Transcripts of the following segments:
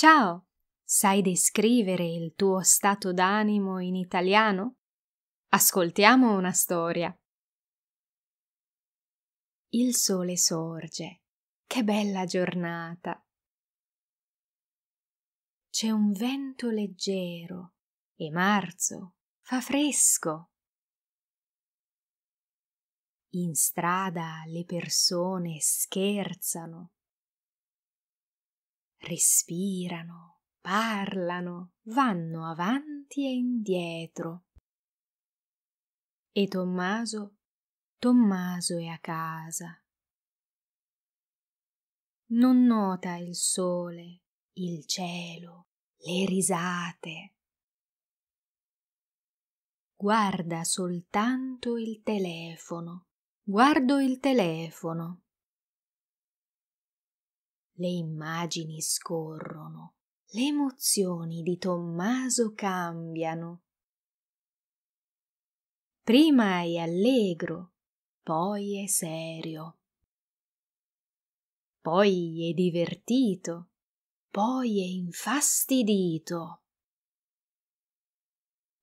Ciao, sai descrivere il tuo stato d'animo in italiano? Ascoltiamo una storia. Il sole sorge. Che bella giornata. C'è un vento leggero e marzo fa fresco. In strada le persone scherzano respirano, parlano, vanno avanti e indietro. E Tommaso? Tommaso è a casa. Non nota il sole, il cielo, le risate. Guarda soltanto il telefono. Guardo il telefono le immagini scorrono, le emozioni di Tommaso cambiano. Prima è allegro, poi è serio, poi è divertito, poi è infastidito.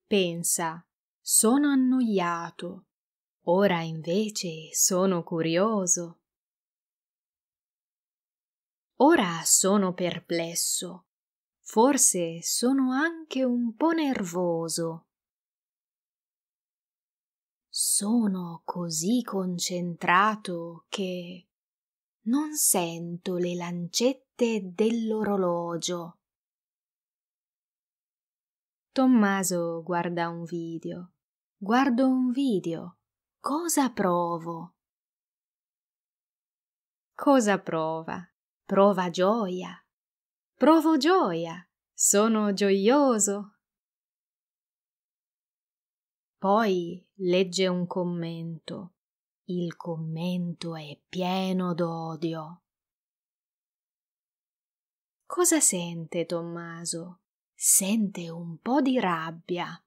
Pensa, sono annoiato, ora invece sono curioso. Ora sono perplesso. Forse sono anche un po' nervoso. Sono così concentrato che non sento le lancette dell'orologio. Tommaso guarda un video. Guardo un video. Cosa provo? Cosa prova? prova gioia. Provo gioia, sono gioioso. Poi legge un commento. Il commento è pieno d'odio. Cosa sente Tommaso? Sente un po' di rabbia.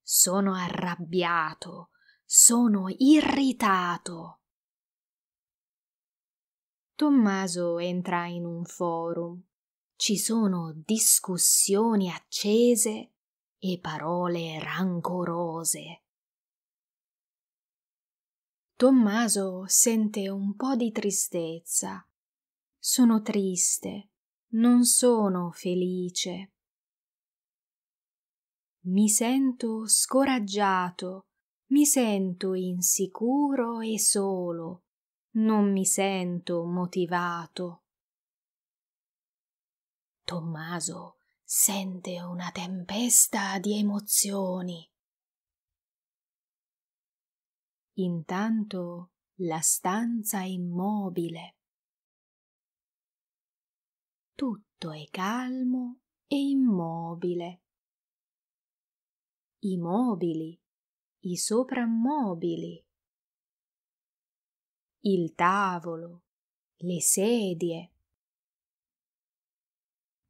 Sono arrabbiato, sono irritato. Tommaso entra in un forum. Ci sono discussioni accese e parole rancorose. Tommaso sente un po' di tristezza. Sono triste, non sono felice. Mi sento scoraggiato, mi sento insicuro e solo. Non mi sento motivato. Tommaso sente una tempesta di emozioni. Intanto la stanza è immobile. Tutto è calmo e immobile. I mobili, i soprammobili, il tavolo, le sedie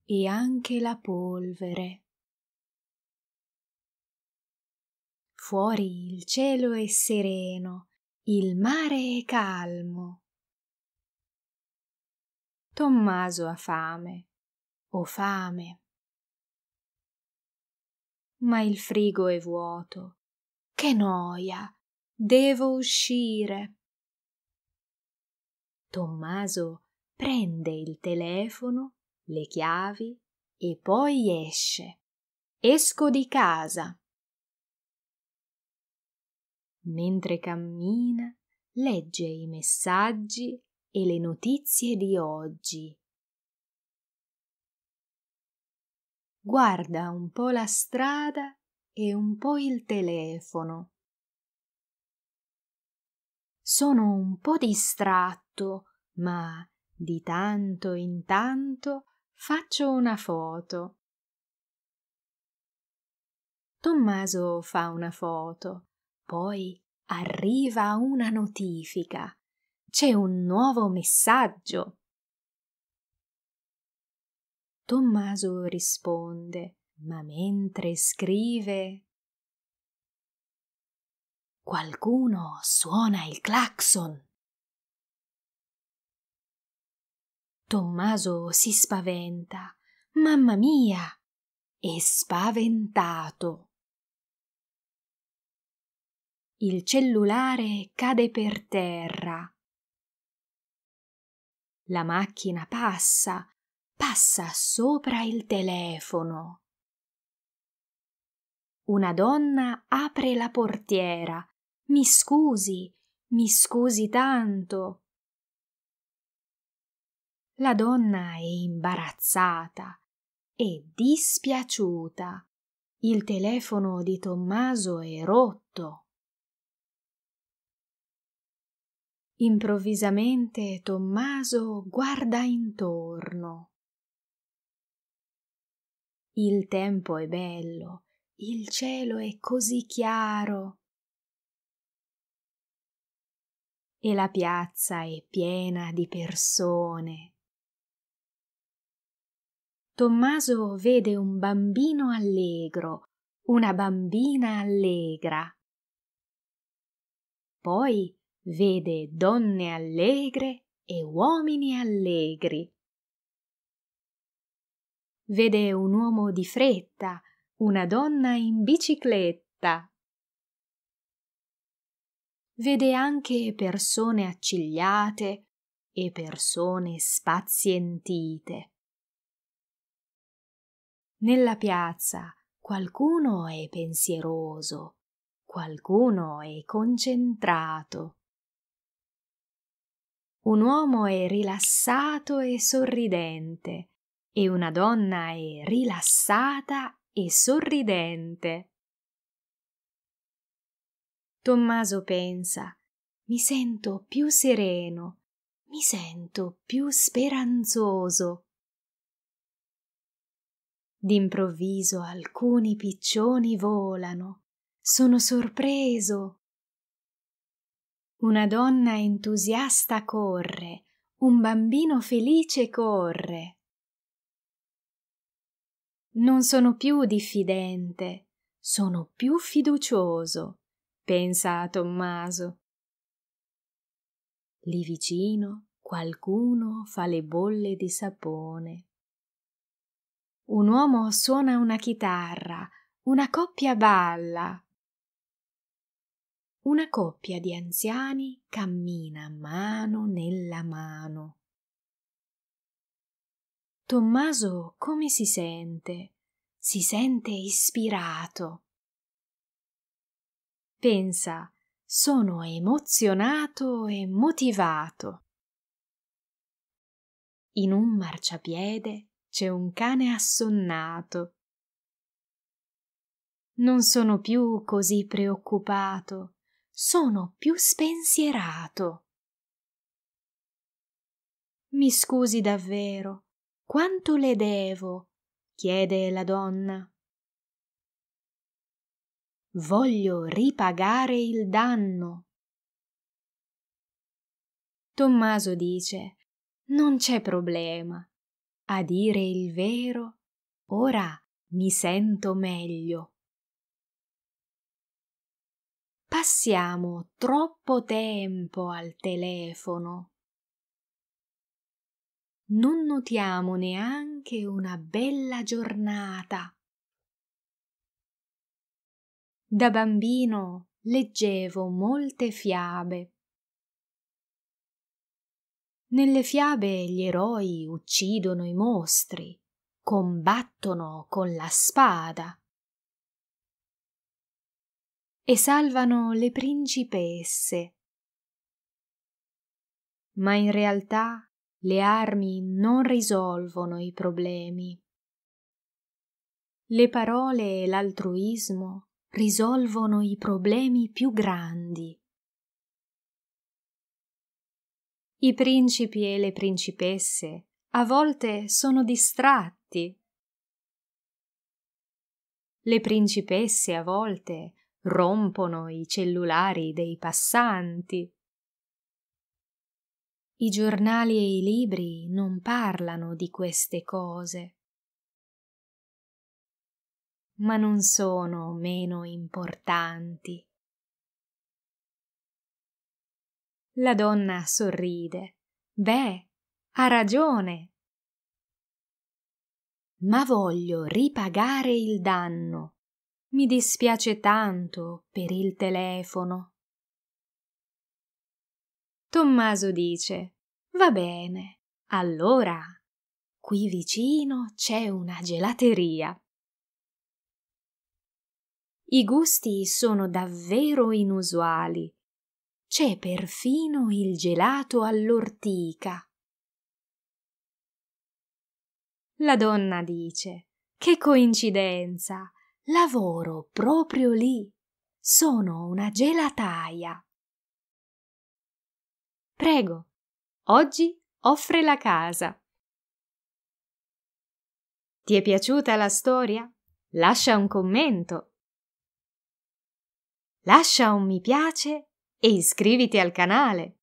e anche la polvere. Fuori il cielo è sereno, il mare è calmo. Tommaso ha fame, ho fame. Ma il frigo è vuoto. Che noia! Devo uscire. Tommaso prende il telefono, le chiavi e poi esce. Esco di casa. Mentre cammina, legge i messaggi e le notizie di oggi. Guarda un po' la strada e un po' il telefono. Sono un po' distratto ma di tanto in tanto faccio una foto. Tommaso fa una foto, poi arriva una notifica. C'è un nuovo messaggio. Tommaso risponde, ma mentre scrive Qualcuno suona il clacson. Tommaso si spaventa. Mamma mia! È spaventato. Il cellulare cade per terra. La macchina passa, passa sopra il telefono. Una donna apre la portiera. Mi scusi, mi scusi tanto. La donna è imbarazzata e dispiaciuta. Il telefono di Tommaso è rotto. Improvvisamente Tommaso guarda intorno. Il tempo è bello, il cielo è così chiaro e la piazza è piena di persone. Tommaso vede un bambino allegro, una bambina allegra. Poi vede donne allegre e uomini allegri. Vede un uomo di fretta, una donna in bicicletta. Vede anche persone accigliate e persone spazientite. Nella piazza qualcuno è pensieroso, qualcuno è concentrato. Un uomo è rilassato e sorridente e una donna è rilassata e sorridente. Tommaso pensa, mi sento più sereno, mi sento più speranzoso D'improvviso alcuni piccioni volano. Sono sorpreso. Una donna entusiasta corre, un bambino felice corre. Non sono più diffidente, sono più fiducioso, pensa a Tommaso. Lì vicino qualcuno fa le bolle di sapone. Un uomo suona una chitarra, una coppia balla. Una coppia di anziani cammina mano nella mano. Tommaso come si sente? Si sente ispirato. Pensa, sono emozionato e motivato. In un marciapiede c'è un cane assonnato. Non sono più così preoccupato, sono più spensierato. Mi scusi davvero, quanto le devo? chiede la donna. Voglio ripagare il danno. Tommaso dice Non c'è problema. A dire il vero, ora mi sento meglio. Passiamo troppo tempo al telefono. Non notiamo neanche una bella giornata. Da bambino leggevo molte fiabe nelle fiabe gli eroi uccidono i mostri, combattono con la spada e salvano le principesse. Ma in realtà le armi non risolvono i problemi. Le parole e l'altruismo risolvono i problemi più grandi. I principi e le principesse a volte sono distratti. Le principesse a volte rompono i cellulari dei passanti. I giornali e i libri non parlano di queste cose, ma non sono meno importanti. La donna sorride. Beh, ha ragione. Ma voglio ripagare il danno. Mi dispiace tanto per il telefono. Tommaso dice Va bene, allora. Qui vicino c'è una gelateria. I gusti sono davvero inusuali c'è perfino il gelato all'ortica. La donna dice Che coincidenza! Lavoro proprio lì. Sono una gelataia. Prego, oggi offre la casa. Ti è piaciuta la storia? Lascia un commento. Lascia un mi piace e iscriviti al canale.